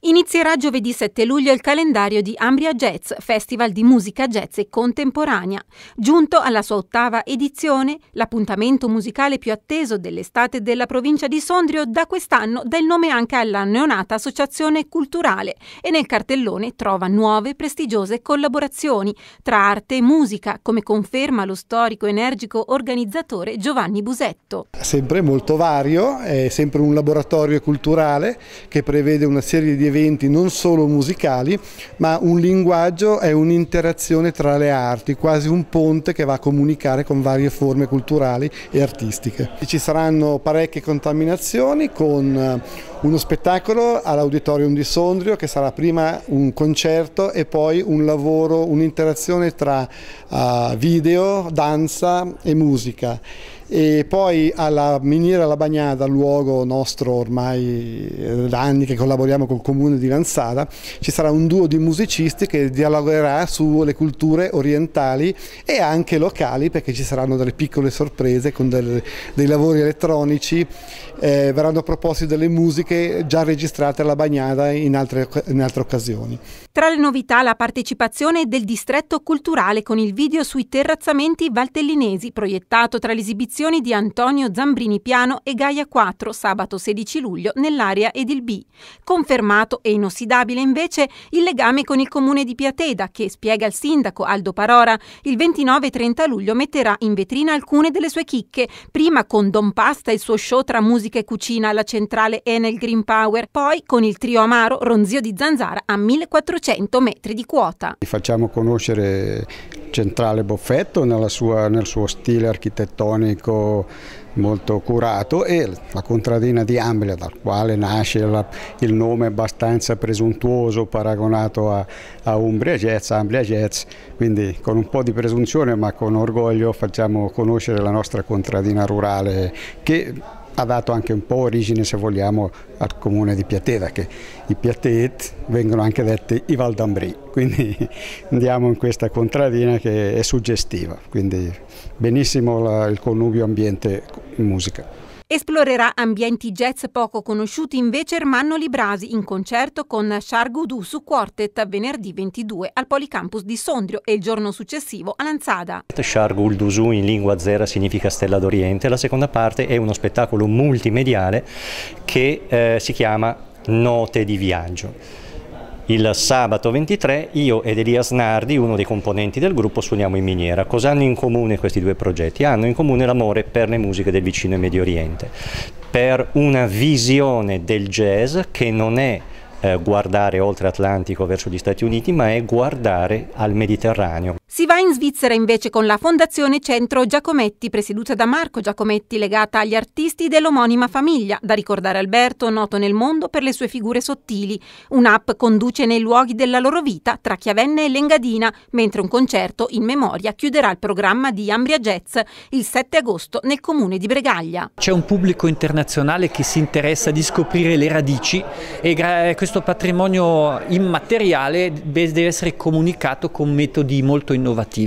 Inizierà giovedì 7 luglio il calendario di Ambria Jazz, festival di musica jazz e contemporanea. Giunto alla sua ottava edizione, l'appuntamento musicale più atteso dell'estate della provincia di Sondrio da quest'anno dà il nome anche alla neonata associazione culturale e nel cartellone trova nuove prestigiose collaborazioni tra arte e musica, come conferma lo storico energico organizzatore Giovanni Busetto. Sempre molto vario, è sempre un laboratorio culturale che prevede una serie di eventi eventi non solo musicali, ma un linguaggio è un'interazione tra le arti, quasi un ponte che va a comunicare con varie forme culturali e artistiche. Ci saranno parecchie contaminazioni con eh, uno spettacolo all'Auditorium di Sondrio che sarà prima un concerto e poi un lavoro, un'interazione tra uh, video, danza e musica e poi alla miniera La Bagnada, luogo nostro ormai eh, da anni che collaboriamo col comune di Lanzada, ci sarà un duo di musicisti che dialogherà sulle culture orientali e anche locali perché ci saranno delle piccole sorprese con del, dei lavori elettronici, eh, verranno proposte delle musiche già registrate alla Bagnada in altre, in altre occasioni. Tra le novità la partecipazione del distretto culturale con il video sui terrazzamenti valtellinesi proiettato tra l'esibizione manifestazioni di Antonio Zambrini Piano e Gaia 4 sabato 16 luglio nell'area Edil B. Confermato e inossidabile invece il legame con il comune di Piateda che, spiega il sindaco Aldo Parora, il 29 e 30 luglio metterà in vetrina alcune delle sue chicche, prima con Don Pasta e il suo show tra musica e cucina alla centrale Enel Green Power, poi con il trio amaro Ronzio di Zanzara a 1400 metri di quota. Facciamo conoscere centrale Boffetto sua, nel suo stile architettonico molto curato e la contradina di Ambria dal quale nasce la, il nome abbastanza presuntuoso paragonato a, a Umbria Jazz, Ambria Jazz, quindi con un po' di presunzione ma con orgoglio facciamo conoscere la nostra contradina rurale che ha dato anche un po' origine, se vogliamo, al comune di Piateda, che i Piatet vengono anche detti i Valdambri, quindi andiamo in questa contradina che è suggestiva, quindi benissimo la, il connubio ambiente-musica. Esplorerà ambienti jazz poco conosciuti invece Ermanno Librasi in concerto con Chargoudou su Quartet venerdì 22 al Policampus di Sondrio e il giorno successivo a Lanzada. Chargoudou in lingua zera significa Stella d'Oriente. La seconda parte è uno spettacolo multimediale che eh, si chiama Note di viaggio. Il sabato 23 io ed Elia Snardi, uno dei componenti del gruppo, suoniamo in miniera. Cosa hanno in comune questi due progetti? Hanno in comune l'amore per le musiche del vicino e Medio Oriente, per una visione del jazz che non è eh, guardare oltre Atlantico verso gli Stati Uniti, ma è guardare al Mediterraneo. Si va in Svizzera invece con la Fondazione Centro Giacometti, presieduta da Marco Giacometti, legata agli artisti dell'omonima famiglia, da ricordare Alberto, noto nel mondo per le sue figure sottili. Un'app conduce nei luoghi della loro vita tra Chiavenne e Lengadina, mentre un concerto in memoria chiuderà il programma di Ambria Jazz il 7 agosto nel comune di Bregaglia. C'è un pubblico internazionale che si interessa di scoprire le radici e eh, questo patrimonio immateriale deve essere comunicato con metodi molto innovativi innovativi.